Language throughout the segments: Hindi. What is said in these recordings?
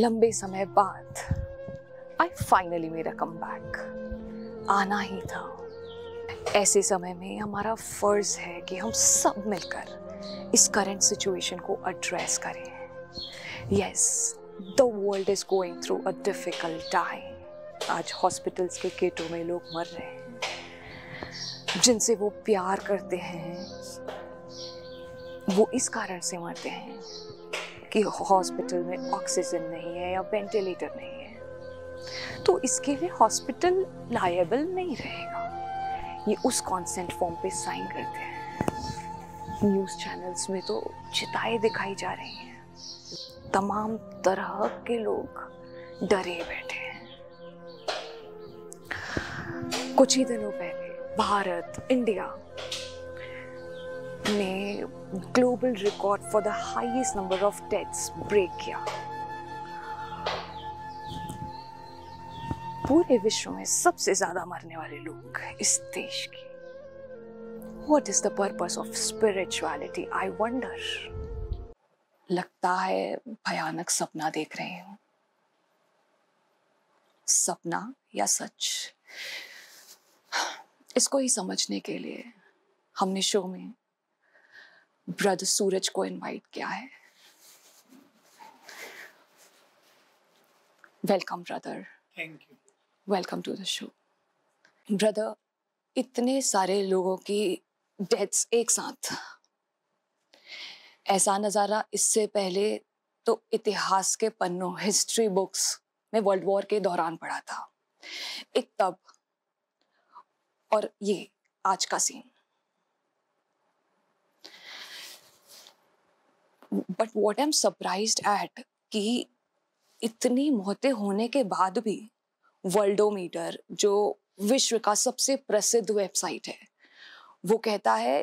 लंबे समय बाद आई फाइनली मेरा कम बैक आना ही था ऐसे समय में हमारा फ़र्ज़ है कि हम सब मिलकर इस करंट सिचुएशन को एड्रेस करें yes the world is going through a difficult time आज हॉस्पिटल्स के गेटों में लोग मर रहे हैं जिनसे वो प्यार करते हैं वो इस कारण से मरते हैं कि हॉस्पिटल में ऑक्सीजन नहीं है या वेंटिलेटर नहीं है तो इसके लिए हॉस्पिटल लायबल नहीं रहेगा ये उस कॉन्सेंट फॉर्म पे साइन करते हैं न्यूज़ चैनल्स में तो चिताएं दिखाई जा रही हैं तमाम तरह के लोग डरे बैठे हैं कुछ ही दिनों पहले भारत इंडिया ने global record for the highest number of deaths break किया पूरे विश्व में सबसे ज्यादा मरने वाले लोग इस देश के what is the purpose of spirituality I wonder लगता है भयानक सपना देख रहे हो सपना या सच इसको ही समझने के लिए हमने शो में ब्रदर सूरज को इनवाइट किया है welcome brother thank you welcome to the show brother इतने सारे लोगों की डेथ्स एक साथ ऐसा नज़ारा इससे पहले तो इतिहास के पन्नों हिस्ट्री बुक्स में वर्ल्ड वॉर के दौरान पढ़ा था एक तब और ये आज का scene but what I am surprise at कि इतनी मोहते होने के बाद भी वर्ल्डोमीटर जो विश्व का सबसे प्रसिद्ध वेबसाइट है वो कहता है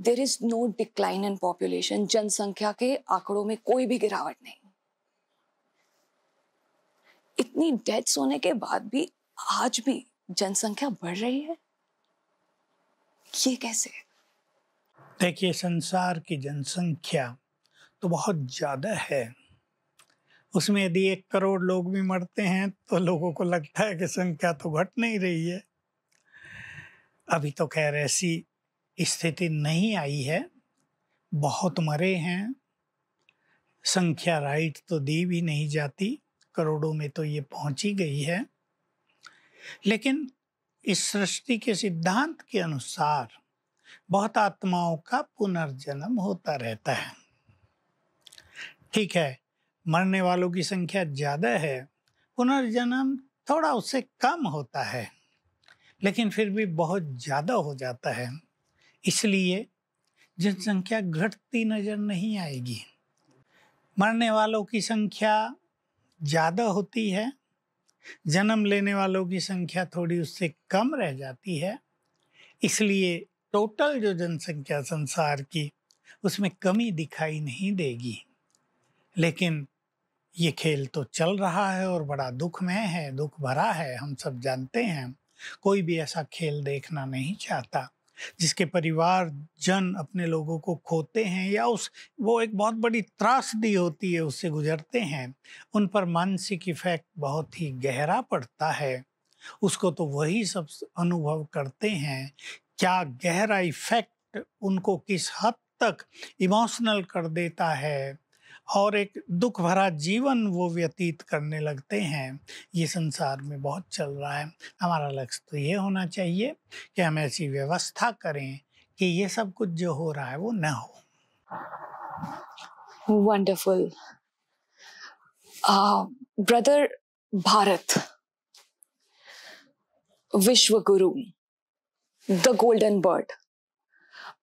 there is no decline in population जनसंख्या के आंकड़ों में कोई भी गिरावट नहीं इतनी डेथ्स होने के बाद भी आज भी जनसंख्या बढ़ रही है ये कैसे है देखिए संसार की जनसंख्या तो बहुत ज़्यादा है उसमें यदि एक करोड़ लोग भी मरते हैं तो लोगों को लगता है कि संख्या तो घट नहीं रही है अभी तो खैर ऐसी स्थिति नहीं आई है बहुत मरे हैं संख्या राइट तो दी भी नहीं जाती करोड़ों में तो ये पहुंची गई है लेकिन इस सृष्टि के सिद्धांत के अनुसार बहुत आत्माओं का पुनर्जन्म होता रहता है ठीक है मरने वालों की संख्या ज़्यादा है पुनर्जन्म थोड़ा उससे कम होता है लेकिन फिर भी बहुत ज़्यादा हो जाता है इसलिए जनसंख्या घटती नज़र नहीं आएगी मरने वालों की संख्या ज़्यादा होती है जन्म लेने वालों की संख्या थोड़ी उससे कम रह जाती है इसलिए टोटल जो जनसंख्या संसार की उसमें कमी दिखाई नहीं देगी लेकिन ये खेल तो चल रहा है और बड़ा दुखमय है दुख भरा है हम सब जानते हैं कोई भी ऐसा खेल देखना नहीं चाहता जिसके परिवार जन अपने लोगों को खोते हैं या उस वो एक बहुत बड़ी त्रासदी होती है उससे गुजरते हैं उन पर मानसिक इफेक्ट बहुत ही गहरा पड़ता है उसको तो वही सब अनुभव करते हैं क्या गहरा इफेक्ट उनको किस हद तक इमोशनल कर देता है और एक दुख भरा जीवन वो व्यतीत करने लगते हैं ये संसार में बहुत चल रहा है हमारा लक्ष्य तो ये होना चाहिए कि हम ऐसी व्यवस्था करें कि ये सब कुछ जो हो रहा है वो न हो वंडरफुल ब्रदर भारत विश्व गुरु द गोल्डन बर्ड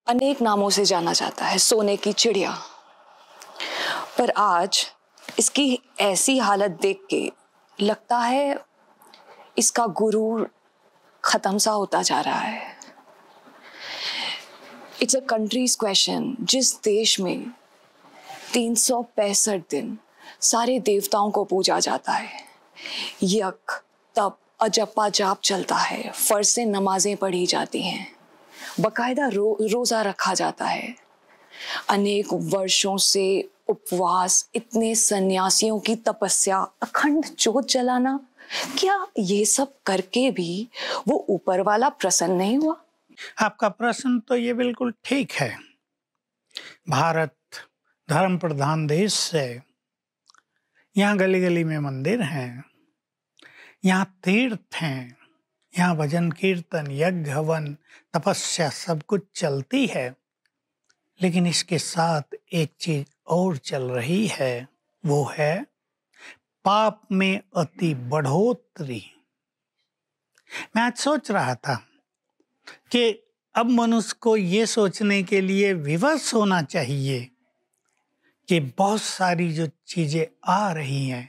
अनेक नामों से जाना जाता है सोने की चिड़िया पर आज इसकी ऐसी हालत देख के लगता है इसका गुरूर ख़त्म सा होता जा रहा है इट्स अ कंट्रीज क्वेश्चन जिस देश में तीन सौ पैंसठ दिन सारे देवताओं को पूजा जाता है यक तप अजपा जाप चलता है फर्ज से नमाजें पढ़ी जाती हैं बकायदा रो, रोज़ा रखा जाता है अनेक वर्षों से उपवास इतने सन्यासियों की तपस्या अखंड जोत जलाना क्या ये सब करके भी वो ऊपर वाला प्रसन्न नहीं हुआ आपका प्रश्न तो ये बिल्कुल ठीक है भारत धर्म प्रधान देश है यहाँ गली गली में मंदिर हैं यहाँ तीर्थ हैं यहाँ भजन कीर्तन यज्ञ हवन तपस्या सब कुछ चलती है लेकिन इसके साथ एक चीज और चल रही है वो है पाप में अति बढ़ोतरी मैं आज सोच रहा था कि अब मनुष्य को ये सोचने के लिए विवश होना चाहिए कि बहुत सारी जो चीज़ें आ रही हैं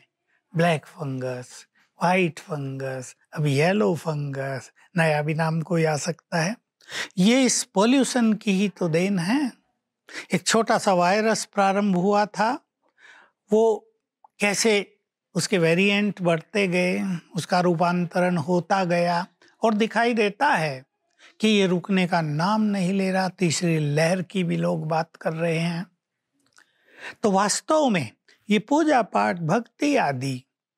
ब्लैक फंगस वाइट फंगस अब येलो फंगस नया भी नाम कोई आ सकता है ये इस पोल्यूशन की ही तो देन है एक छोटा सा वायरस प्रारंभ हुआ था वो कैसे उसके वेरिएंट बढ़ते गए उसका रूपांतरण होता गया और दिखाई देता है कि ये रुकने का नाम नहीं ले रहा तीसरी लहर की भी लोग बात कर रहे हैं तो वास्तव में ये पूजा पाठ भक्ति आदि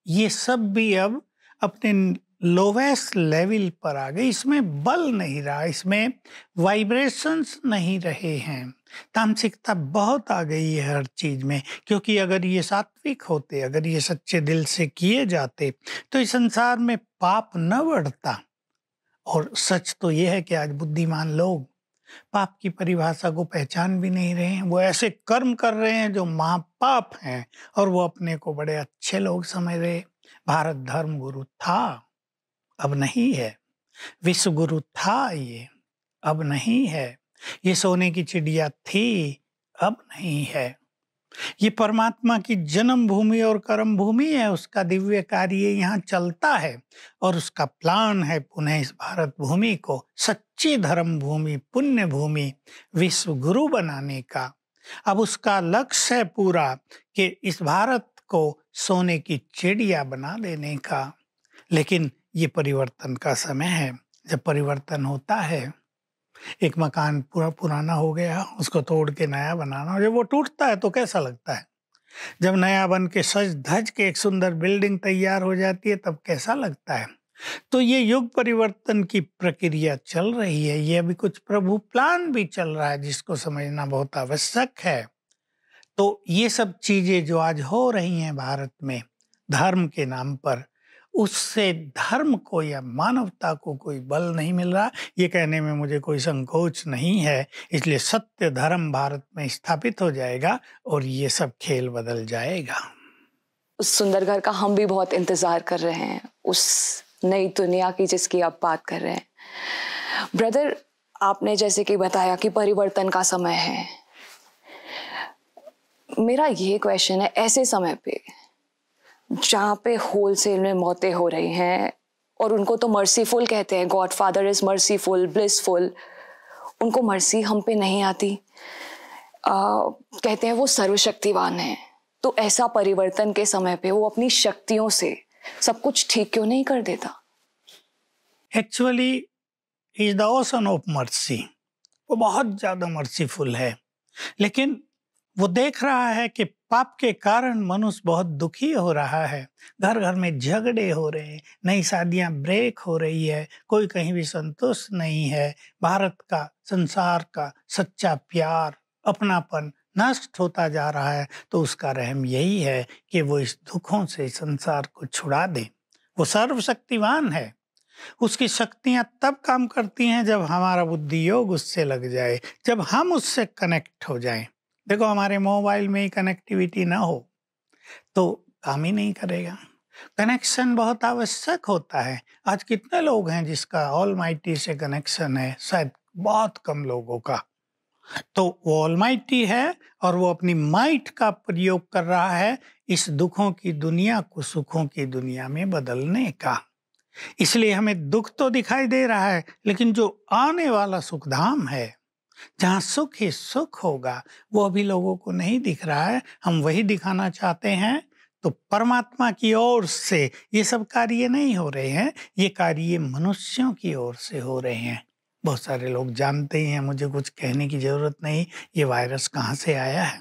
ये सब भी अब अपने लोवेस्ट लेवल पर आ गए इसमें बल नहीं रहा इसमें वाइब्रेशंस नहीं रहे हैं तामसिकता बहुत आ गई है हर चीज़ में क्योंकि अगर ये सात्विक होते अगर ये सच्चे दिल से किए जाते तो इस संसार में पाप न बढ़ता और सच तो ये है कि आज बुद्धिमान लोग पाप की परिभाषा को पहचान भी नहीं रहे हैं वो ऐसे कर्म कर रहे हैं जो महापाप हैं और वो अपने को बड़े अच्छे लोग समझ रहे भारत धर्म गुरु था अब नहीं है विश्व गुरु था ये अब नहीं है ये सोने की चिड़िया थी अब नहीं है ये परमात्मा की जन्म भूमि और कर्म भूमि है उसका दिव्य कार्य यहाँ चलता है और उसका प्लान है पुनः इस भारत भूमि को सच्ची धर्म भूमि पुण्य भूमि विश्व गुरु बनाने का अब उसका लक्ष्य है पूरा कि इस भारत को सोने की चिड़िया बना देने का लेकिन ये परिवर्तन का समय है जब परिवर्तन होता है एक मकान पूरा पुराना हो गया उसको तोड़ के नया बनाना जब वो टूटता है तो कैसा लगता है जब नया बन के सज धज के एक सुंदर बिल्डिंग तैयार हो जाती है तब कैसा लगता है तो ये युग परिवर्तन की प्रक्रिया चल रही है ये अभी कुछ प्रभु प्लान भी चल रहा है जिसको समझना बहुत आवश्यक है तो ये सब चीजें जो आज हो रही हैं भारत में धर्म के नाम पर उससे धर्म को या मानवता को कोई बल नहीं मिल रहा ये कहने में मुझे कोई संकोच नहीं है इसलिए सत्य धर्म भारत में स्थापित हो जाएगा और ये सब खेल बदल जाएगा उस सुंदर घर का हम भी बहुत इंतजार कर रहे हैं उस नई दुनिया की जिसकी आप बात कर रहे हैं ब्रदर आपने जैसे कि बताया कि परिवर्तन का समय है मेरा ये क्वेश्चन है ऐसे समय पे जहाँ पे होलसेल में मौतें हो रही हैं और उनको तो मर्सीफुल कहते हैं God father is merciful blissful उनको मर्सी हम पे नहीं आती आ, कहते हैं वो सर्वशक्तिवान है तो ऐसा परिवर्तन के समय पे वो अपनी शक्तियों से सब कुछ ठीक क्यों नहीं कर देता actually is the ocean of mercy वो बहुत ज़्यादा मर्सीफुल है लेकिन वो देख रहा है कि पाप के कारण मनुष्य बहुत दुखी हो रहा है घर घर में झगड़े हो रहे हैं नई शादियां ब्रेक हो रही है कोई कहीं भी संतुष्ट नहीं है भारत का संसार का सच्चा प्यार अपनापन नष्ट होता जा रहा है तो उसका रहम यही है कि वो इस दुखों से संसार को छुड़ा दे वो सर्वशक्तिवान है उसकी शक्तियां तब काम करती हैं जब हमारा बुद्धि योग उससे लग जाए जब हम उससे कनेक्ट हो जाएं देखो हमारे मोबाइल में ही कनेक्टिविटी ना हो तो काम ही नहीं करेगा कनेक्शन बहुत आवश्यक होता है आज कितने लोग हैं जिसका ऑल माइटी से कनेक्शन है शायद बहुत कम लोगों का तो वो ऑलमाइटी है और वो अपनी माइट का प्रयोग कर रहा है इस दुखों की दुनिया को सुखों की दुनिया में बदलने का इसलिए हमें दुख तो दिखाई दे रहा है लेकिन जो आने वाला सुखधाम है जहाँ सुख ही सुख होगा वो अभी लोगों को नहीं दिख रहा है हम वही दिखाना चाहते हैं तो परमात्मा की ओर से ये सब कार्य नहीं हो रहे हैं ये कार्य मनुष्यों की ओर से हो रहे हैं बहुत सारे लोग जानते ही हैं मुझे कुछ कहने की ज़रूरत नहीं ये वायरस कहाँ से आया है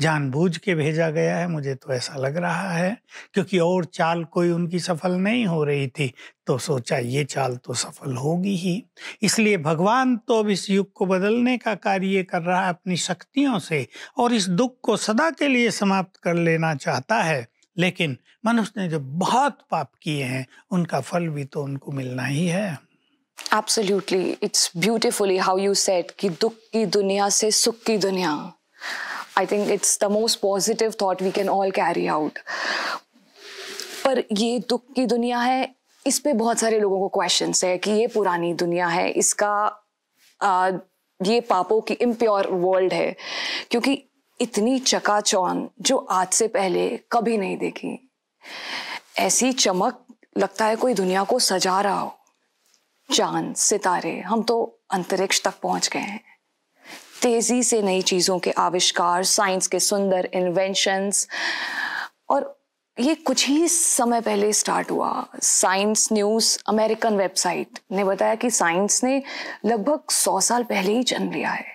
जानबूझ के भेजा गया है मुझे तो ऐसा लग रहा है क्योंकि और चाल कोई उनकी सफल नहीं हो रही थी तो सोचा ये चाल तो सफल होगी ही इसलिए भगवान तो अब इस युग को बदलने का कार्य कर रहा है अपनी शक्तियों से और इस दुख को सदा के लिए समाप्त कर लेना चाहता है लेकिन मनुष्य ने जो बहुत पाप किए हैं उनका फल भी तो उनको मिलना ही है absolutely it's beautifully how you set कि दुख की दुनिया से सुख की दुनिया I think it's the most positive thought we can all carry out पर ये दुख की दुनिया है इस पे बहुत सारे लोगों को क्वेश्चन है कि ये पुरानी दुनिया है इसका आ, ये पापों की इम्प्योर वर्ल्ड है क्योंकि इतनी चकाचौन जो आज से पहले कभी नहीं देखी ऐसी चमक लगता है कोई दुनिया को सजा रहा हो चांद सितारे हम तो अंतरिक्ष तक पहुंच गए हैं तेज़ी से नई चीज़ों के आविष्कार साइंस के सुंदर इन्वेंशंस और ये कुछ ही समय पहले स्टार्ट हुआ साइंस न्यूज़ अमेरिकन वेबसाइट ने बताया कि साइंस ने लगभग सौ साल पहले ही जन्म लिया है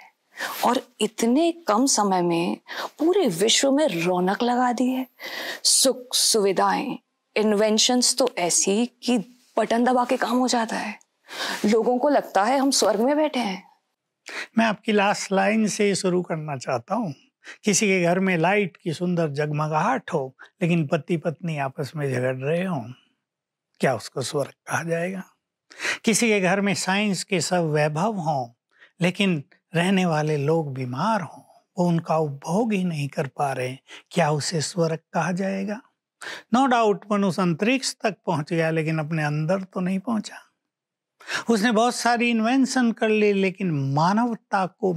और इतने कम समय में पूरे विश्व में रौनक लगा दी है सुख सुविधाएं इन्वेंशंस तो ऐसी कि बटन दबा के काम हो जाता है लोगों को लगता है हम स्वर्ग में बैठे हैं मैं आपकी लास्ट लाइन से शुरू करना चाहता हूँ किसी के घर में लाइट की सुंदर जगमगाहट हो लेकिन पति पत्नी आपस में झगड़ रहे हों क्या उसको स्वर्ग कहा जाएगा किसी के घर में साइंस के सब वैभव हों लेकिन रहने वाले लोग बीमार हों वो उनका उपभोग ही नहीं कर पा रहे क्या उसे स्वर्ग कहा जाएगा नो डाउट मनुष्य अंतरिक्ष तक पहुंच गया लेकिन अपने अंदर तो नहीं पहुंचा उसने बहुत सारी इन्वेंशन कर ली लेकिन मानवता को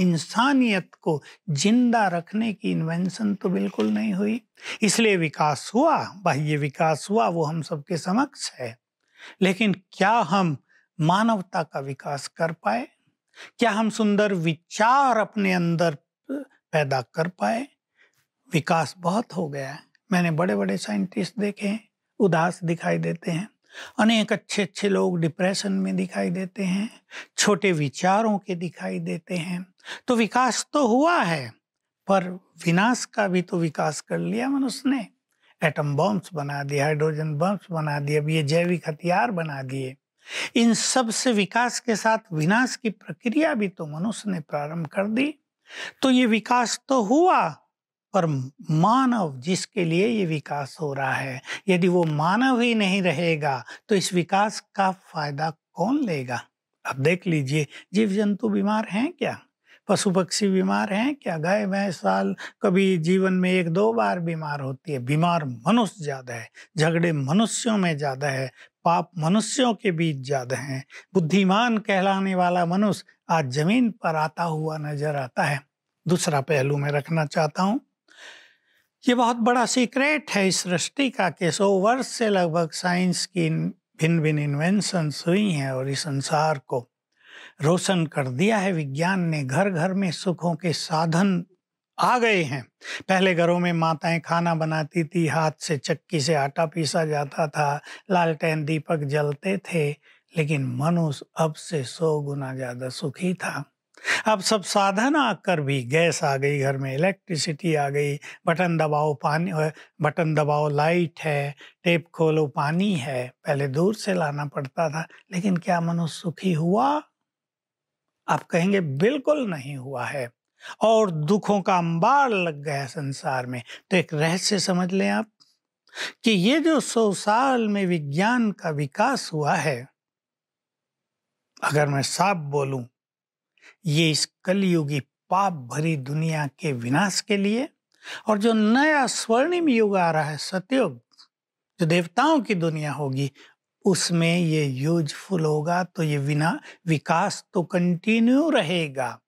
इंसानियत को जिंदा रखने की इन्वेंशन तो बिल्कुल नहीं हुई इसलिए विकास हुआ बाह्य विकास हुआ वो हम सबके समक्ष है लेकिन क्या हम मानवता का विकास कर पाए क्या हम सुंदर विचार अपने अंदर पैदा कर पाए विकास बहुत हो गया है मैंने बड़े बड़े साइंटिस्ट देखे हैं उदास दिखाई देते हैं अनेक अच्छे अच्छे लोग डिप्रेशन में दिखाई देते हैं छोटे विचारों के दिखाई देते हैं तो विकास तो हुआ है पर विनाश का भी तो विकास कर लिया मनुष्य ने एटम बॉम्ब्स बना दिए हाइड्रोजन बॉम्ब्स बना दिए अब ये जैविक हथियार बना दिए इन सब से विकास के साथ विनाश की प्रक्रिया भी तो मनुष्य ने प्रारंभ कर दी तो ये विकास तो हुआ पर मानव जिसके लिए ये विकास हो रहा है यदि वो मानव ही नहीं रहेगा तो इस विकास का फायदा कौन लेगा अब देख लीजिए जीव जंतु बीमार हैं क्या पशु पक्षी बीमार हैं क्या गाय भैंस साल कभी जीवन में एक दो बार बीमार होती है बीमार मनुष्य ज़्यादा है झगड़े मनुष्यों में ज़्यादा है पाप मनुष्यों के बीच ज़्यादा है बुद्धिमान कहलाने वाला मनुष्य आज जमीन पर आता हुआ नजर आता है दूसरा पहलू मैं रखना चाहता हूँ ये बहुत बड़ा सीक्रेट है इस सृष्टि का कि सौ वर्ष से लगभग साइंस की भिन्न भिन्न इन्वेंशंस हुई हैं और इस संसार को रोशन कर दिया है विज्ञान ने घर घर में सुखों के साधन आ गए हैं पहले घरों में माताएं खाना बनाती थी हाथ से चक्की से आटा पीसा जाता था लालटेन दीपक जलते थे लेकिन मनुष्य अब से सौ गुना ज़्यादा सुखी था अब सब साधन आकर भी गैस आ गई घर में इलेक्ट्रिसिटी आ गई बटन दबाओ पानी बटन दबाओ लाइट है टेप खोलो पानी है पहले दूर से लाना पड़ता था लेकिन क्या मनुष्य सुखी हुआ आप कहेंगे बिल्कुल नहीं हुआ है और दुखों का अंबार लग गया संसार में तो एक रहस्य समझ लें आप कि ये जो सौ साल में विज्ञान का विकास हुआ है अगर मैं साफ बोलूं ये इस कलयुगी पाप भरी दुनिया के विनाश के लिए और जो नया स्वर्णिम युग आ रहा है सतयुग जो देवताओं की दुनिया होगी उसमें ये यूजफुल होगा तो ये विना विकास तो कंटिन्यू रहेगा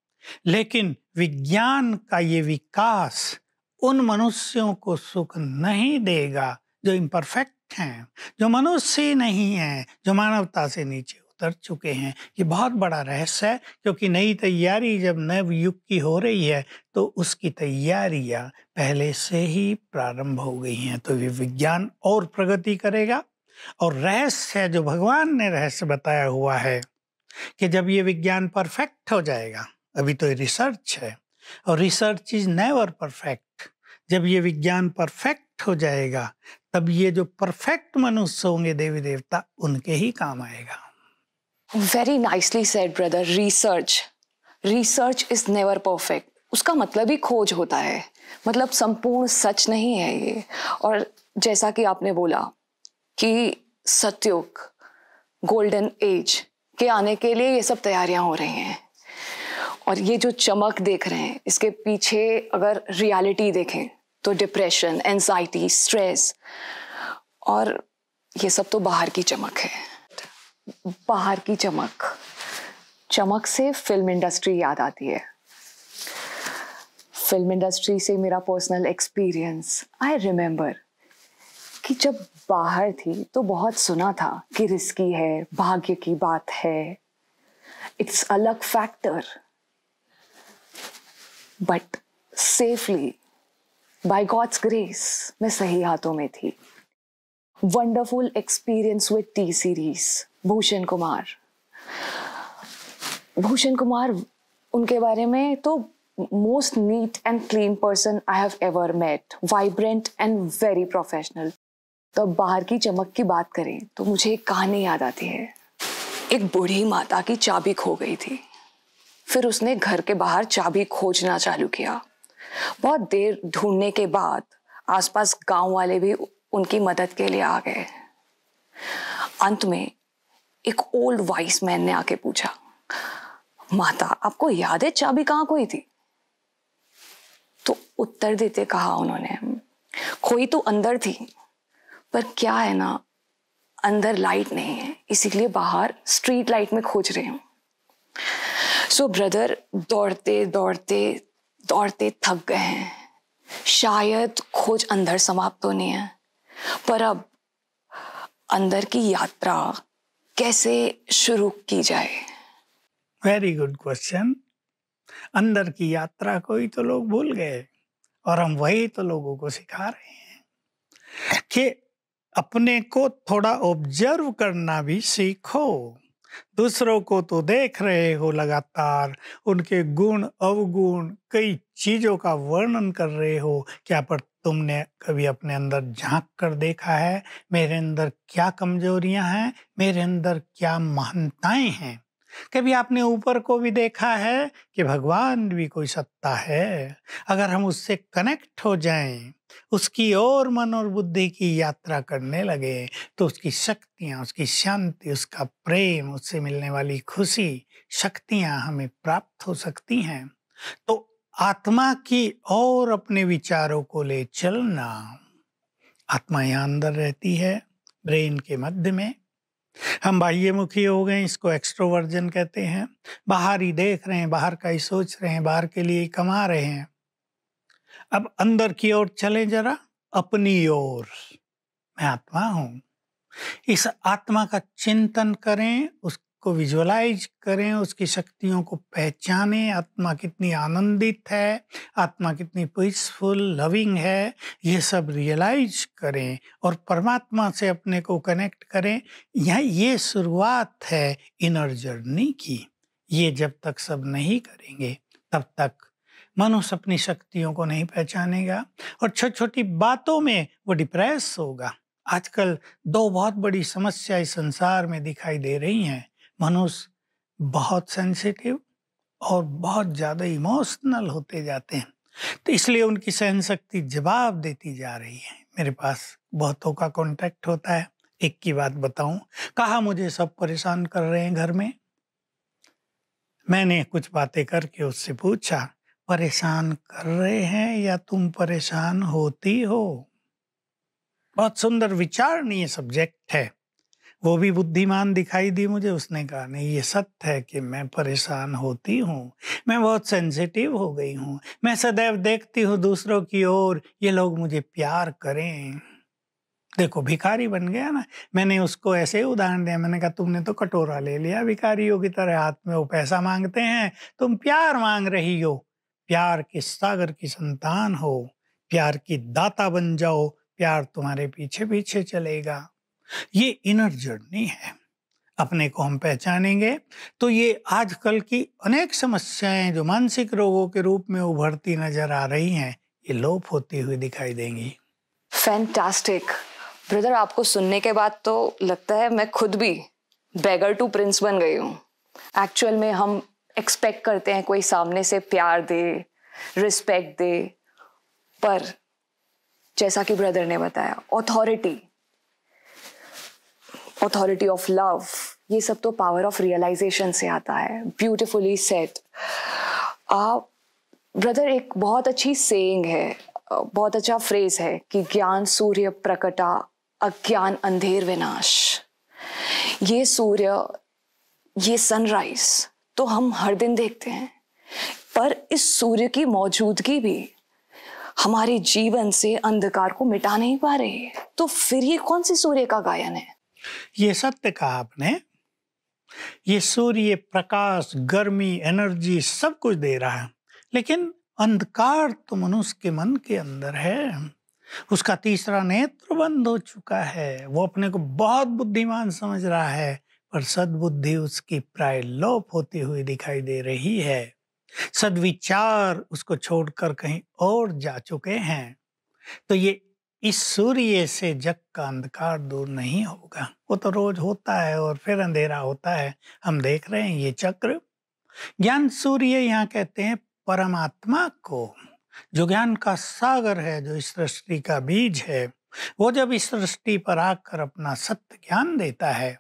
लेकिन विज्ञान का ये विकास उन मनुष्यों को सुख नहीं देगा जो इम्परफेक्ट हैं जो मनुष्य नहीं हैं जो मानवता से नीचे कर चुके हैं ये बहुत बड़ा रहस्य है क्योंकि नई तैयारी जब नव युग की हो रही है तो उसकी तैयारियां पहले से ही प्रारंभ हो गई हैं तो ये विज्ञान और प्रगति करेगा और रहस्य जो भगवान ने रहस्य बताया हुआ है कि जब ये विज्ञान परफेक्ट हो जाएगा अभी तो रिसर्च है और रिसर्च इज नेवर परफेक्ट जब ये विज्ञान परफेक्ट हो जाएगा तब ये जो परफेक्ट मनुष्य होंगे देवी देवता उनके ही काम आएगा very nicely said brother research research is never perfect उसका मतलब ही खोज होता है मतलब संपूर्ण सच नहीं है ये और जैसा कि आपने बोला कि सत्युग गोल्डन एज के आने के लिए ये सब तैयारियां हो रही हैं और ये जो चमक देख रहे हैं इसके पीछे अगर रियलिटी देखें तो डिप्रेशन एनजाइटी स्ट्रेस और ये सब तो बाहर की चमक है बाहर की चमक चमक से फिल्म इंडस्ट्री याद आती है फिल्म इंडस्ट्री से मेरा पर्सनल एक्सपीरियंस आई रिमेम्बर कि जब बाहर थी तो बहुत सुना था कि रिस्की है भाग्य की बात है इट्स अलग factor but safely by God's grace मैं सही हाथों में थी wonderful experience with T Series Bhushan Kumar Bhushan Kumar उनके बारे में तो most neat and clean person I have ever met vibrant and very professional तो बाहर की चमक की बात करें तो मुझे एक कहानी याद आती है एक बूढ़ी माता की चाबी खो गई थी फिर उसने घर के बाहर चाबी खोजना चालू किया बहुत देर ढूंढने के बाद आसपास गांव वाले भी उनकी मदद के लिए आ गए अंत में एक ओल्ड वाइस मैन ने आके पूछा माता आपको याद है चाबी कहां खोई थी तो उत्तर देते कहा उन्होंने खोई तो अंदर थी पर क्या है ना अंदर लाइट नहीं है इसीलिए बाहर स्ट्रीट लाइट में खोज रहे हूं सो ब्रदर दौड़ते दौड़ते दौड़ते थक गए हैं शायद खोज अंदर समाप्त होनी है पर अब अंदर की यात्रा कैसे शुरू की जाए वेरी गुड क्वेश्चन अंदर की यात्रा को ही तो लोग भूल गए और हम वही तो लोगों को सिखा रहे हैं कि अपने को थोड़ा ऑब्जर्व करना भी सीखो दूसरों को तो देख रहे हो लगातार उनके गुण अवगुण कई चीजों का वर्णन कर रहे हो क्या पर तुमने कभी अपने अंदर झांक कर देखा है मेरे अंदर क्या कमजोरियां हैं मेरे अंदर क्या महानताएं हैं कभी आपने ऊपर को भी देखा है कि भगवान भी कोई सत्ता है अगर हम उससे कनेक्ट हो जाएं उसकी ओर मन और बुद्धि की यात्रा करने लगे तो उसकी शक्तियाँ उसकी शांति उसका प्रेम उससे मिलने वाली खुशी शक्तियाँ हमें प्राप्त हो सकती हैं तो आत्मा की ओर अपने विचारों को ले चलना आत्मा यहाँ अंदर रहती है ब्रेन के मध्य में हम बाह्यमुखी हो गए इसको एक्स्ट्रोवर्जन कहते हैं बाहर ही देख रहे हैं बाहर का ही सोच रहे हैं बाहर के लिए कमा रहे हैं अब अंदर की ओर चले जरा अपनी ओर मैं आत्मा हूं इस आत्मा का चिंतन करें उस को विजुअलाइज करें उसकी शक्तियों को पहचाने आत्मा कितनी आनंदित है आत्मा कितनी पीसफुल लविंग है ये सब रियलाइज करें और परमात्मा से अपने को कनेक्ट करें यह ये शुरुआत है इनर जर्नी की ये जब तक सब नहीं करेंगे तब तक मनुष्य अपनी शक्तियों को नहीं पहचानेगा और छोटी छोटी बातों में वो डिप्रेस होगा आजकल दो बहुत बड़ी समस्या इस संसार में दिखाई दे रही हैं मनुष्य बहुत सेंसिटिव और बहुत ज़्यादा इमोशनल होते जाते हैं तो इसलिए उनकी सहन शक्ति जवाब देती जा रही है मेरे पास बहुतों का कांटेक्ट होता है एक की बात बताऊं कहा मुझे सब परेशान कर रहे हैं घर में मैंने कुछ बातें करके उससे पूछा परेशान कर रहे हैं या तुम परेशान होती हो बहुत सुंदर विचारणीय सब्जेक्ट है वो भी बुद्धिमान दिखाई दी मुझे उसने कहा नहीं ये सत्य है कि मैं परेशान होती हूँ मैं बहुत सेंसिटिव हो गई हूँ मैं सदैव देखती हूँ दूसरों की ओर ये लोग मुझे प्यार करें देखो भिखारी बन गया ना मैंने उसको ऐसे ही उदाहरण दिया मैंने कहा तुमने तो कटोरा ले लिया भिखारियों की तरह हाथ में वो पैसा मांगते हैं तुम प्यार मांग रही हो प्यार के सागर की संतान हो प्यार की दाता बन जाओ प्यार तुम्हारे पीछे पीछे चलेगा ये इनर जर्नी है अपने को हम पहचानेंगे तो ये आजकल की अनेक समस्याएं जो मानसिक रोगों के रूप में उभरती नजर आ रही हैं ये लोप होती हुई दिखाई देंगी फैंटास्टिक ब्रदर आपको सुनने के बाद तो लगता है मैं खुद भी बेगर टू प्रिंस बन गई हूँ एक्चुअल में हम एक्सपेक्ट करते हैं कोई सामने से प्यार दे रिस्पेक्ट दे पर जैसा कि ब्रदर ने बताया अथॉरिटी अथॉरिटी ऑफ लव ये सब तो पावर ऑफ रियलाइजेशन से आता है ब्यूटिफुली सेट ब्रदर एक बहुत अच्छी सेइंग है बहुत अच्छा फ्रेज है कि ज्ञान सूर्य प्रकटा अज्ञान अंधेर विनाश ये सूर्य ये सनराइज तो हम हर दिन देखते हैं पर इस सूर्य की मौजूदगी भी हमारे जीवन से अंधकार को मिटा नहीं पा रही है तो फिर ये कौन से सूर्य का गायन है ये सत्य कहा आपने ये सूर्य प्रकाश गर्मी एनर्जी सब कुछ दे रहा है लेकिन अंधकार तो मनुष्य के मन के अंदर है उसका तीसरा नेत्र बंद हो चुका है वो अपने को बहुत बुद्धिमान समझ रहा है पर सद्बुद्धि उसकी प्राय लोप होती हुई दिखाई दे रही है सदविचार उसको छोड़कर कहीं और जा चुके हैं तो ये इस सूर्य से जग का अंधकार दूर नहीं होगा वो तो रोज होता है और फिर अंधेरा होता है हम देख रहे हैं ये चक्र ज्ञान सूर्य यहाँ कहते हैं परमात्मा को जो ज्ञान का सागर है जो इस सृष्टि का बीज है वो जब इस सृष्टि पर आकर अपना सत्य ज्ञान देता है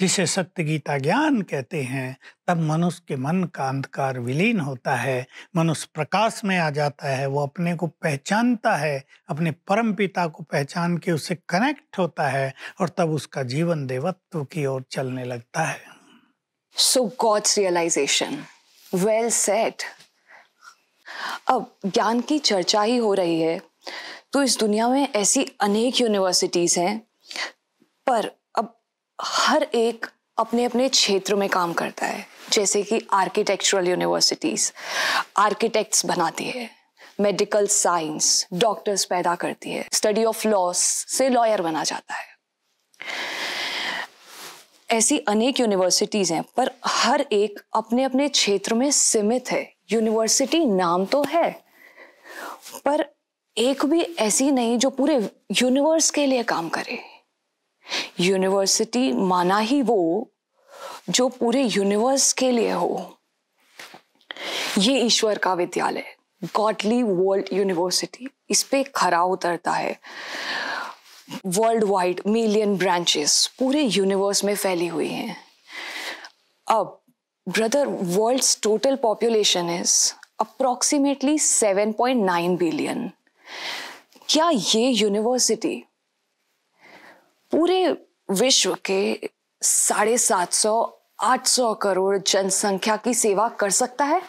जिसे सत्य गीता ज्ञान कहते हैं तब मनुष्य के मन का अंधकार विलीन होता है मनुष्य प्रकाश में आ जाता है वो अपने को पहचानता है अपने परम पिता को पहचान के उसे कनेक्ट होता है और तब उसका जीवन देवत्व की ओर चलने लगता है so God's realisation well set अब ज्ञान की चर्चा ही हो रही है तो इस दुनिया में ऐसी अनेक यूनिवर्सिटीज हैं पर हर एक अपने अपने क्षेत्र में काम करता है जैसे कि आर्किटेक्चुरल यूनिवर्सिटीज़ आर्किटेक्ट्स बनाती है मेडिकल साइंस डॉक्टर्स पैदा करती है स्टडी ऑफ लॉस से लॉयर बना जाता है ऐसी अनेक यूनिवर्सिटीज़ हैं पर हर एक अपने अपने क्षेत्र में सीमित है यूनिवर्सिटी नाम तो है पर एक भी ऐसी नहीं जो पूरे यूनिवर्स के लिए काम करे यूनिवर्सिटी माना ही वो जो पूरे यूनिवर्स के लिए हो ये ईश्वर का विद्यालय गॉडली वर्ल्ड यूनिवर्सिटी इस पे खरा उतरता है वर्ल्ड वाइड मिलियन ब्रांचेस पूरे यूनिवर्स में फैली हुई हैं अब brother world total population is approximately 7.9 billion क्या ये यूनिवर्सिटी पूरे विश्व के साढ़े सात सौ आठ सौ करोड़ जनसंख्या की सेवा कर सकता है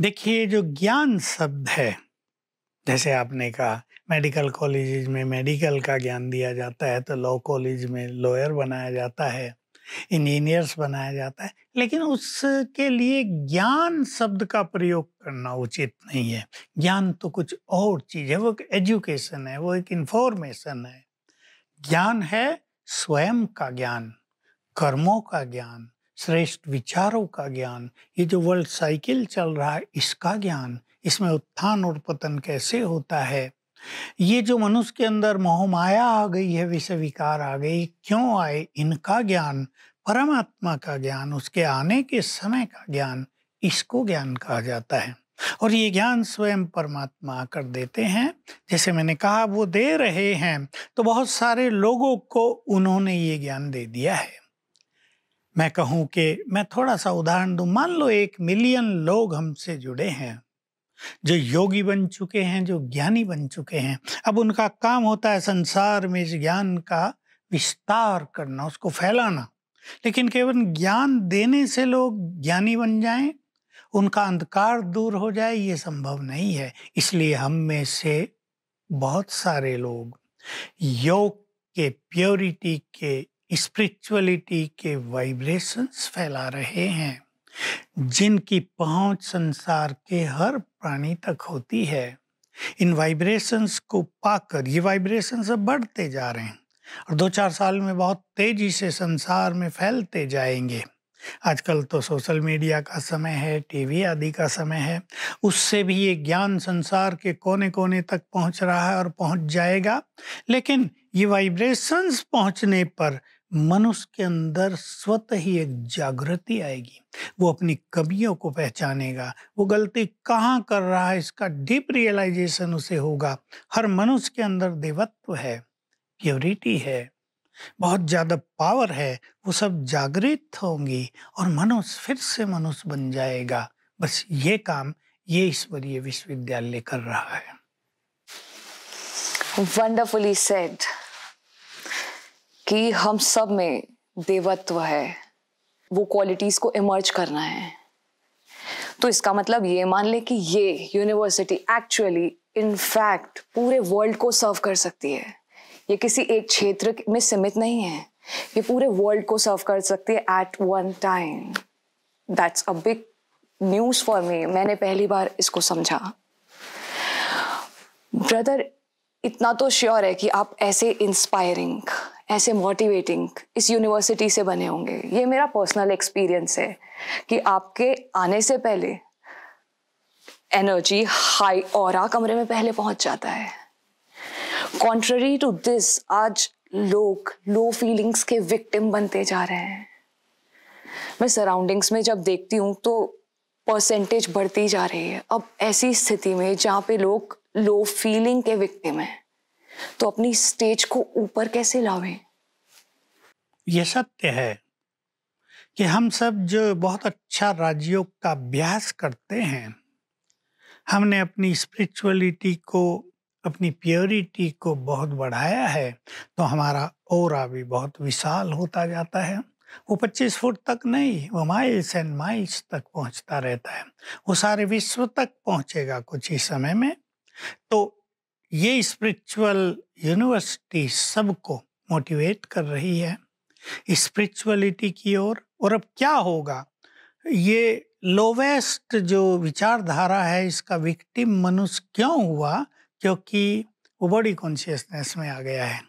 देखिए जो ज्ञान शब्द है जैसे आपने कहा मेडिकल कॉलेज में मेडिकल का ज्ञान दिया जाता है तो लॉ कॉलेज में लॉयर बनाया जाता है इंजीनियर्स बनाया जाता है लेकिन उसके लिए ज्ञान शब्द का प्रयोग करना उचित नहीं है ज्ञान तो कुछ और चीज़ है वो एक एजुकेशन है वो एक इन्फॉर्मेशन है ज्ञान है स्वयं का ज्ञान कर्मों का ज्ञान श्रेष्ठ विचारों का ज्ञान ये जो वर्ल्ड साइकिल चल रहा है इसका ज्ञान इसमें उत्थान और पतन कैसे होता है ये जो मनुष्य के अंदर मोहमाया आ गई है विषय विकार आ गई क्यों आए इनका ज्ञान परमात्मा का ज्ञान उसके आने के समय का ज्ञान इसको ज्ञान कहा जाता है और ये ज्ञान स्वयं परमात्मा कर देते हैं जैसे मैंने कहा वो दे रहे हैं तो बहुत सारे लोगों को उन्होंने ये ज्ञान दे दिया है मैं कहूँ कि मैं थोड़ा सा उदाहरण दू मान लो एक मिलियन लोग हमसे जुड़े हैं जो योगी बन चुके हैं जो ज्ञानी बन चुके हैं अब उनका काम होता है संसार में इस ज्ञान का विस्तार करना उसको फैलाना लेकिन केवल ज्ञान देने से लोग ज्ञानी बन जाएं उनका अंधकार दूर हो जाए ये संभव नहीं है इसलिए हम में से बहुत सारे लोग योग के प्योरिटी के स्पिरिचुअलिटी के वाइब्रेशंस फैला रहे हैं जिनकी पहुंच संसार के हर प्राणी तक होती है इन वाइब्रेशंस को पाकर ये वाइब्रेशंस अब बढ़ते जा रहे हैं और दो चार साल में बहुत तेजी से संसार में फैलते जाएंगे आजकल तो सोशल मीडिया का समय है टीवी आदि का समय है उससे भी ये ज्ञान संसार के कोने कोने तक पहुंच रहा है और पहुंच जाएगा लेकिन ये वाइब्रेशंस पहुंचने पर मनुष्य के अंदर स्वतः ही एक जागृति आएगी वो अपनी कमियों को पहचानेगा वो गलती कहाँ कर रहा है इसका डीप रियलाइजेशन उसे होगा हर मनुष्य के अंदर देवत्व है प्योरिटी है बहुत ज़्यादा पावर है वो सब जागृत होंगी और मनुष्य फिर से मनुष्य बन जाएगा बस ये काम ये ईश्वरीय विश्वविद्यालय कर रहा है वंडरफुली सेड कि हम सब में देवत्व है वो क्वालिटीज को इमर्ज करना है तो इसका मतलब ये मान ले कि ये यूनिवर्सिटी एक्चुअली इनफैक्ट पूरे वर्ल्ड को सर्व कर सकती है ये किसी एक क्षेत्र में सीमित नहीं है ये पूरे वर्ल्ड को सर्व कर सकती है at one time that's a big news for me मैंने पहली बार इसको समझा ब्रदर इतना तो श्योर है कि आप ऐसे इंस्पायरिंग ऐसे मोटिवेटिंग इस यूनिवर्सिटी से बने होंगे ये मेरा पर्सनल एक्सपीरियंस है कि आपके आने से पहले एनर्जी हाई और कमरे में पहले पहुंच जाता है कॉन्ट्ररी टू दिस आज लोग लो फीलिंग्स के विक्टिम बनते जा रहे हैं मैं सराउंडिंग्स में जब देखती हूँ तो परसेंटेज बढ़ती जा रही है अब ऐसी स्थिति में जहाँ पे लोग लो फीलिंग के विक्टिम हैं तो अपनी स्टेज को ऊपर कैसे लावे ये सत्य है कि हम सब जो बहुत अच्छा राजयोग का अभ्यास करते हैं हमने अपनी स्पिरिचुअलिटी को अपनी प्योरिटी को बहुत बढ़ाया है तो हमारा और भी बहुत विशाल होता जाता है वो 25 फुट तक नहीं वो माइल्स एंड माइल्स तक पहुंचता रहता है वो सारे विश्व तक पहुंचेगा कुछ ही समय में तो ये स्पिरिचुअल यूनिवर्सिटी सबको मोटिवेट कर रही है स्पिरिचुअलिटी की ओर और, और अब क्या होगा ये लोवेस्ट जो विचारधारा है इसका विक्टिम मनुष्य क्यों हुआ क्योंकि वो बॉडी कॉन्शियसनेस में आ गया है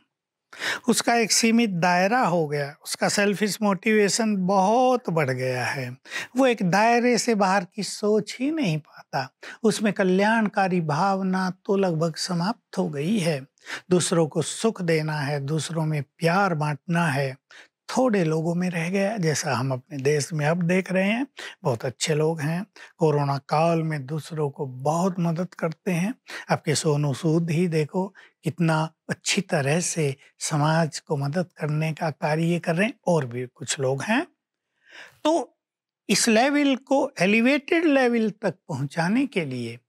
उसका एक सीमित दायरा हो गया उसका सेल्फिश मोटिवेशन बहुत बढ़ गया है वो एक दायरे से बाहर की सोच ही नहीं पाता उसमें कल्याणकारी भावना तो लगभग समाप्त हो गई है दूसरों को सुख देना है दूसरों में प्यार बांटना है थोड़े लोगों में रह गया जैसा हम अपने देश में अब देख रहे हैं बहुत अच्छे लोग हैं कोरोना काल में दूसरों को बहुत मदद करते हैं आपके सोनू सूद ही देखो कितना अच्छी तरह से समाज को मदद करने का कार्य कर रहे हैं और भी कुछ लोग हैं तो इस लेवल को एलिवेटेड लेवल तक पहुंचाने के लिए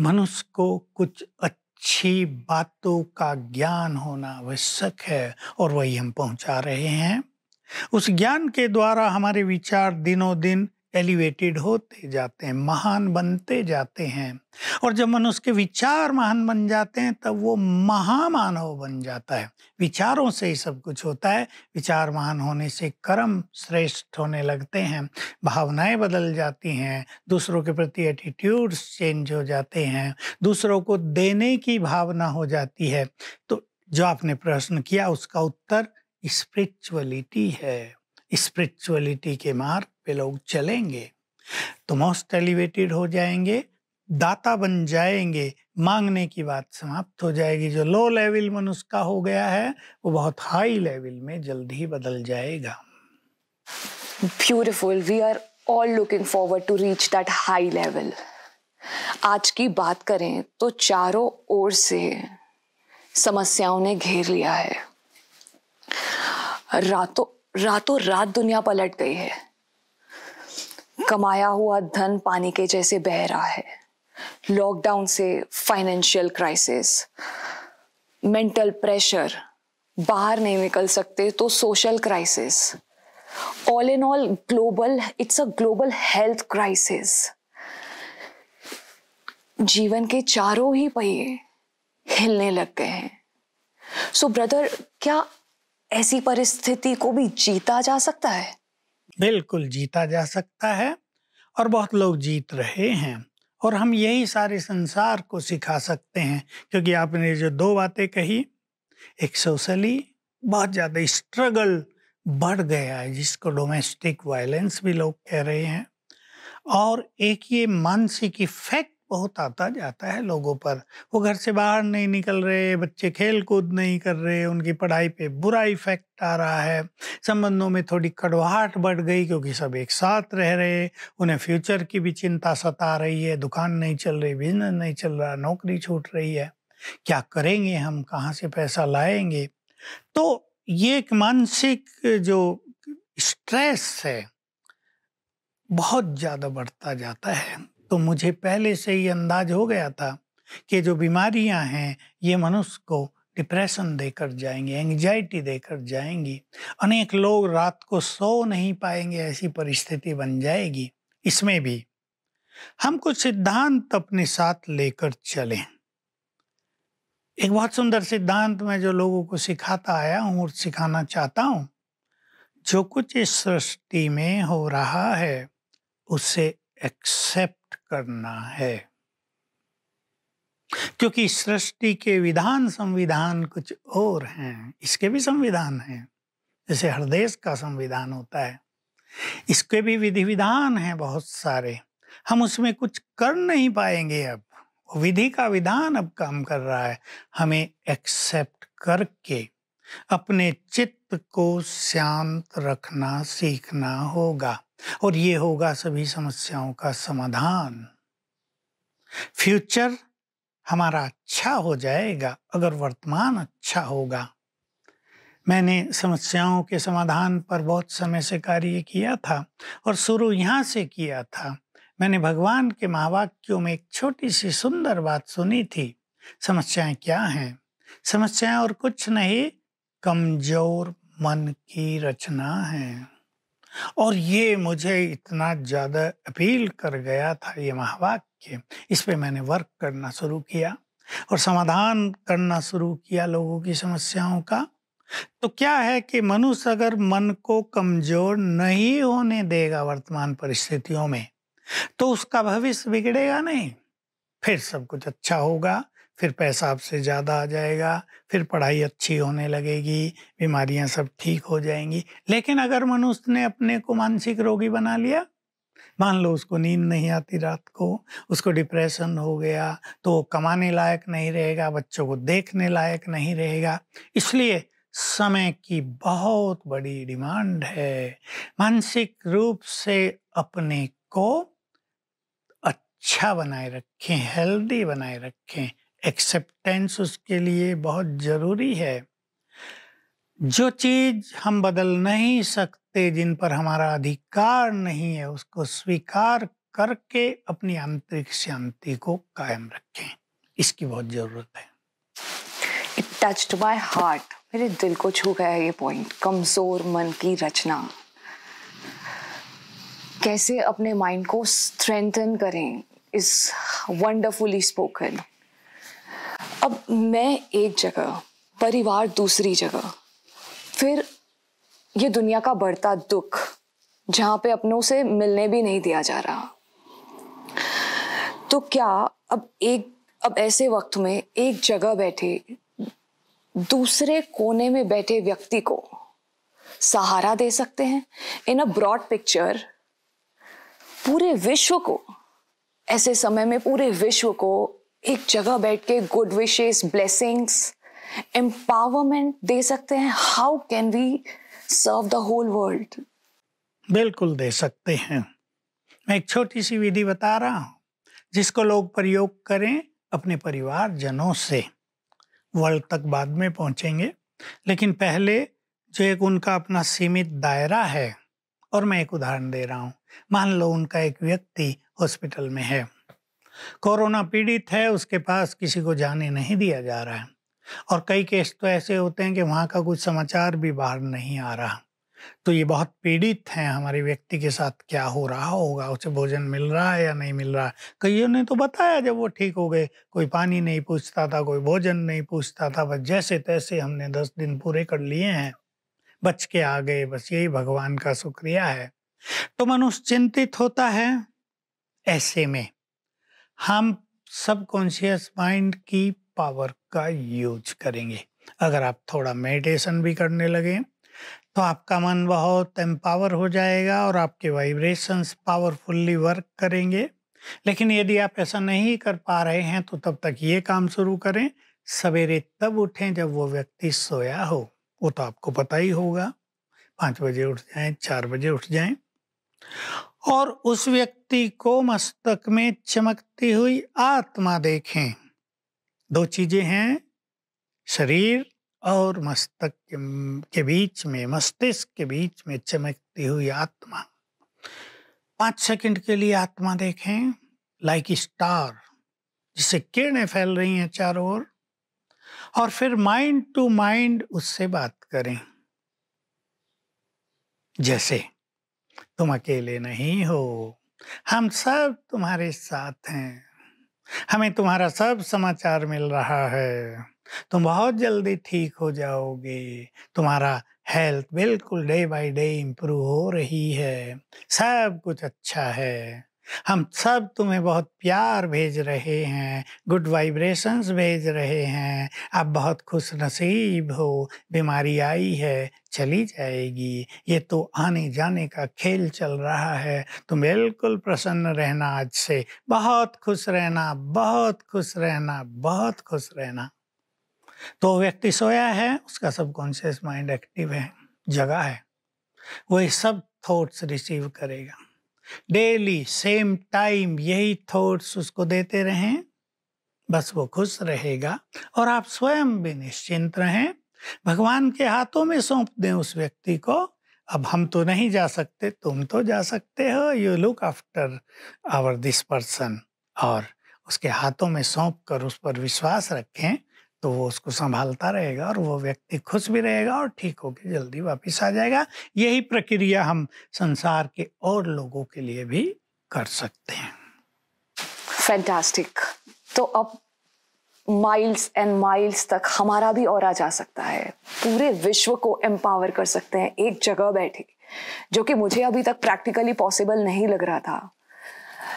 मनुष्य को कुछ अच्छा अच्छी बातों का ज्ञान होना आवश्यक है और वही हम पहुंचा रहे हैं उस ज्ञान के द्वारा हमारे विचार दिनों दिन एलिवेटेड होते जाते हैं महान बनते जाते हैं और जब मनुष्य के विचार महान बन जाते हैं तब वो महामानव बन जाता है विचारों से ही सब कुछ होता है विचार महान होने से कर्म श्रेष्ठ होने लगते हैं भावनाएं बदल जाती हैं दूसरों के प्रति एटीट्यूड्स चेंज हो जाते हैं दूसरों को देने की भावना हो जाती है तो जो आपने प्रश्न किया उसका उत्तर स्पिरिचुअलिटी है स्पिरिचुअलिटी के मार्ग पे लोग चलेंगे तो मोस्ट एलिवेटेड हो जाएंगे दाता बन जाएंगे मांगने की बात समाप्त हो जाएगी जो लो लेवल मनुष्य का हो गया है वो बहुत हाई लेवल में जल्द ही बदल जाएगा beautiful we are all looking forward to reach that high level आज की बात करें तो चारों ओर से समस्याओं ने घेर लिया है रातों रातों रात दुनिया पलट गई है कमाया हुआ धन पानी के जैसे बह रहा है लॉकडाउन से फाइनेंशियल क्राइसिस मेंटल प्रेशर बाहर नहीं निकल सकते तो social crisis all in all global it's a global health crisis जीवन के चारों ही पहिए हिलने लग गए हैं सो so, ब्रदर क्या ऐसी परिस्थिति को भी जीता जा सकता है बिल्कुल जीता जा सकता है और बहुत लोग जीत रहे हैं और हम यही सारे संसार को सिखा सकते हैं क्योंकि आपने जो दो बातें कही एक सोशली बहुत ज़्यादा स्ट्रगल बढ़ गया है जिसको डोमेस्टिक वायलेंस भी लोग कह रहे हैं और एक ये मानसिक इफेक्ट बहुत आता जाता है लोगों पर वो घर से बाहर नहीं निकल रहे बच्चे खेल कूद नहीं कर रहे उनकी पढ़ाई पे बुरा इफेक्ट आ रहा है संबंधों में थोड़ी कड़वाहट बढ़ गई क्योंकि सब एक साथ रह रहे उन्हें फ्यूचर की भी चिंता सता रही है दुकान नहीं चल रही बिजनेस नहीं चल रहा नौकरी छूट रही है क्या करेंगे हम कहाँ से पैसा लाएंगे तो ये एक मानसिक जो स्ट्रेस है बहुत ज़्यादा बढ़ता जाता है तो मुझे पहले से ही अंदाज हो गया था कि जो बीमारियां हैं ये मनुष्य को डिप्रेशन देकर जाएंगे एंग्जाइटी देकर जाएंगी अनेक लोग रात को सो नहीं पाएंगे ऐसी परिस्थिति बन जाएगी इसमें भी हम कुछ सिद्धांत अपने साथ लेकर चलें एक बहुत सुंदर सिद्धांत मैं जो लोगों को सिखाता आया हूँ और सिखाना चाहता हूँ जो कुछ इस सृष्टि में हो रहा है उसे एक्सेप्ट करना है क्योंकि सृष्टि के विधान संविधान कुछ और हैं इसके भी संविधान हैं जैसे हर देश का संविधान होता है इसके भी विधि विधान हैं बहुत सारे हम उसमें कुछ कर नहीं पाएंगे अब विधि का विधान अब काम कर रहा है हमें एक्सेप्ट करके अपने चित्त को शांत रखना सीखना होगा और ये होगा सभी समस्याओं का समाधान फ्यूचर हमारा अच्छा हो जाएगा अगर वर्तमान अच्छा होगा मैंने समस्याओं के समाधान पर बहुत समय से कार्य किया था और शुरू यहाँ से किया था मैंने भगवान के महावाक्यों में एक छोटी सी सुंदर बात सुनी थी समस्याएं क्या हैं समस्याएं और कुछ नहीं कमजोर मन की रचना है और ये मुझे इतना ज़्यादा अपील कर गया था ये महावाक्य इस पर मैंने वर्क करना शुरू किया और समाधान करना शुरू किया लोगों की समस्याओं का तो क्या है कि मनुष्य अगर मन को कमजोर नहीं होने देगा वर्तमान परिस्थितियों में तो उसका भविष्य बिगड़ेगा नहीं फिर सब कुछ अच्छा होगा फिर पैसा आपसे ज़्यादा आ जाएगा फिर पढ़ाई अच्छी होने लगेगी बीमारियां सब ठीक हो जाएंगी लेकिन अगर मनुष्य ने अपने को मानसिक रोगी बना लिया मान लो उसको नींद नहीं आती रात को उसको डिप्रेशन हो गया तो कमाने लायक नहीं रहेगा बच्चों को देखने लायक नहीं रहेगा इसलिए समय की बहुत बड़ी डिमांड है मानसिक रूप से अपने को अच्छा बनाए रखें हेल्दी बनाए रखें एक्सेप्टेंस उसके लिए बहुत ज़रूरी है जो चीज़ हम बदल नहीं सकते जिन पर हमारा अधिकार नहीं है उसको स्वीकार करके अपनी आंतरिक शांति को कायम रखें इसकी बहुत ज़रूरत है टच्ड बाय हार्ट मेरे दिल को छू गया है ये पॉइंट कमज़ोर मन की रचना कैसे अपने माइंड को स्ट्रेंथन करें इस वंडरफुली स्पोकन मैं एक जगह परिवार दूसरी जगह फिर ये दुनिया का बढ़ता दुख जहां पे अपनों से मिलने भी नहीं दिया जा रहा तो क्या अब एक अब ऐसे वक्त में एक जगह बैठे दूसरे कोने में बैठे व्यक्ति को सहारा दे सकते हैं इन अ ब्रॉड पिक्चर पूरे विश्व को ऐसे समय में पूरे विश्व को एक जगह बैठ के गुड विशेस ब्लेसिंग्स एम्पावरमेंट दे सकते हैं how can we serve the whole world बिल्कुल दे सकते हैं मैं एक छोटी सी विधि बता रहा हूँ जिसको लोग प्रयोग करें अपने परिवार जनों से वर्ल्ड तक बाद में पहुँचेंगे लेकिन पहले जो एक उनका अपना सीमित दायरा है और मैं एक उदाहरण दे रहा हूँ मान लो उनका एक व्यक्ति हॉस्पिटल में है कोरोना पीड़ित है उसके पास किसी को जाने नहीं दिया जा रहा है और कई केस तो ऐसे होते हैं कि वहाँ का कुछ समाचार भी बाहर नहीं आ रहा तो ये बहुत पीड़ित हैं हमारे व्यक्ति के साथ क्या हो रहा होगा उसे भोजन मिल रहा है या नहीं मिल रहा कईयों ने तो बताया जब वो ठीक हो गए कोई पानी नहीं पूछता था कोई भोजन नहीं पूछता था बस जैसे तैसे हमने दस दिन पूरे कर लिए हैं बच के आ गए बस यही भगवान का शुक्रिया है तो मनुष्य चिंतित होता है ऐसे में हम सब कॉन्शियस माइंड की पावर का यूज करेंगे अगर आप थोड़ा मेडिटेशन भी करने लगे तो आपका मन बहुत एम्पावर हो जाएगा और आपके वाइब्रेशंस पावरफुल्ली वर्क करेंगे लेकिन यदि आप ऐसा नहीं कर पा रहे हैं तो तब तक ये काम शुरू करें सवेरे तब उठें जब वो व्यक्ति सोया हो वो तो आपको पता ही होगा पाँच बजे उठ जाएं चार बजे उठ जाएं और उस व्यक्ति को मस्तक में चमकती हुई आत्मा देखें दो चीजें हैं शरीर और मस्तक के बीच में मस्तिष्क के बीच में चमकती हुई आत्मा पांच सेकंड के लिए आत्मा देखें लाइक स्टार जिसे किरणें फैल रही हैं चारों ओर और फिर माइंड टू माइंड उससे बात करें जैसे तुम अकेले नहीं हो हम सब तुम्हारे साथ हैं हमें तुम्हारा सब समाचार मिल रहा है तुम बहुत जल्दी ठीक हो जाओगे तुम्हारा हेल्थ बिल्कुल डे बाय डे इम्प्रूव हो रही है सब कुछ अच्छा है हम सब तुम्हें बहुत प्यार भेज रहे हैं गुड वाइब्रेशंस भेज रहे हैं आप बहुत खुश नसीब हो बीमारी आई है चली जाएगी ये तो आने जाने का खेल चल रहा है तुम बिल्कुल प्रसन्न रहना आज से बहुत खुश रहना बहुत खुश रहना बहुत खुश रहना तो व्यक्ति सोया है उसका सब कॉन्शियस माइंड एक्टिव है जगह है वो ये सब थॉट्स रिसीव करेगा डेली सेम टाइम यही थॉट्स उसको देते रहें बस वो खुश रहेगा और आप स्वयं भी निश्चिंत रहें भगवान के हाथों में सौंप दें उस व्यक्ति को अब हम तो नहीं जा सकते तुम तो जा सकते हो you look after our this person और उसके हाथों में सौंप कर उस पर विश्वास रखें तो वो उसको संभालता रहेगा और वो व्यक्ति खुश भी रहेगा और ठीक होकर जल्दी वापस आ जाएगा यही प्रक्रिया हम संसार के और लोगों के लिए भी कर सकते हैं फैंटास्टिक तो अब माइल्स एंड माइल्स तक हमारा भी और जा सकता है पूरे विश्व को एम्पावर कर सकते हैं एक जगह बैठे जो कि मुझे अभी तक प्रैक्टिकली पॉसिबल नहीं लग रहा था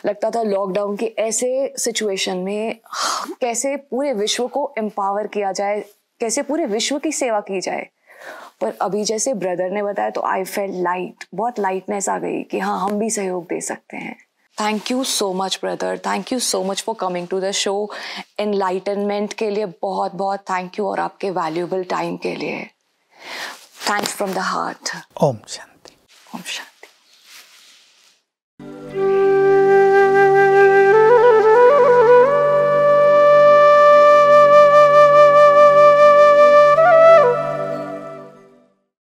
लगता था लॉकडाउन के ऐसे सिचुएशन में कैसे पूरे विश्व को एम्पावर किया जाए कैसे पूरे विश्व की सेवा की जाए पर अभी जैसे ब्रदर ने बताया तो आई फेल लाइट बहुत लाइटनेस आ गई कि हाँ हम भी सहयोग दे सकते हैं thank you so much brother thank you so much for coming to the show enlightenment के लिए बहुत बहुत थैंक यू और आपके वैल्यूबल टाइम के लिए thanks from the heart Om Shanti Om Shanti